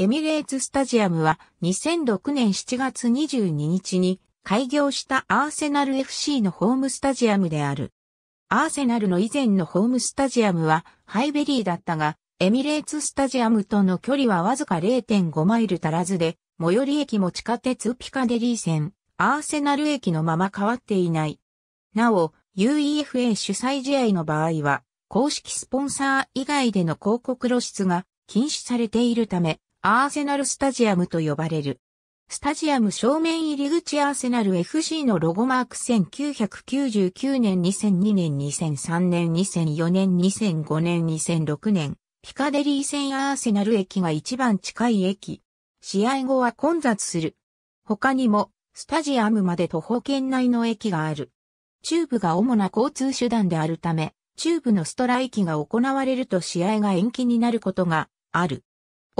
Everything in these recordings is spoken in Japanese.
エミレーツスタジアムは2006年7月22日に開業したアーセナル FC のホームスタジアムである。アーセナルの以前のホームスタジアムはハイベリーだったが、エミレーツスタジアムとの距離はわずか0.5マイル足らずで、最寄り駅も地下鉄ピカデリー線、アーセナル駅のまま変わっていない。なお、UEFA 主催試合の場合は、公式スポンサー以外での広告露出が禁止されているため、アーセナルスタジアムと呼ばれる。スタジアム正面入り口アーセナル FC のロゴマーク1999年2002年2003年2004年2005年2006年ピカデリー線アーセナル駅が一番近い駅。試合後は混雑する。他にもスタジアムまで徒歩圏内の駅がある。チューブが主な交通手段であるため、チューブのストライキが行われると試合が延期になることがある。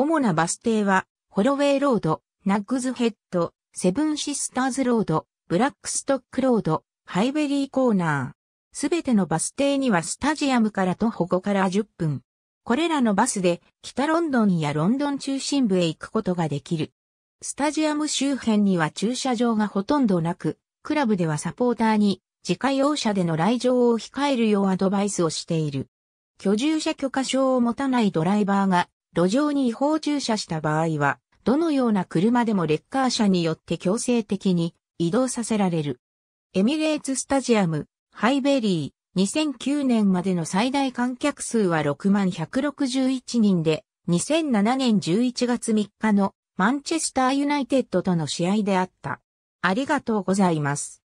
主なバス停は、ホロウェイロード、ナッグズヘッド、セブンシスターズロード、ブラックストックロード、ハイベリーコーナー。すべてのバス停にはスタジアムから徒歩5から10分。これらのバスで北ロンドンやロンドン中心部へ行くことができる。スタジアム周辺には駐車場がほとんどなく、クラブではサポーターに自家用車での来場を控えるようアドバイスをしている。居住者許可証を持たないドライバーが路上に違法駐車した場合は、どのような車でもレッカー車によって強制的に移動させられる。エミレーツスタジアム、ハイベリー、2009年までの最大観客数は6万161人で、2007年11月3日のマンチェスターユナイテッドとの試合であった。ありがとうございます。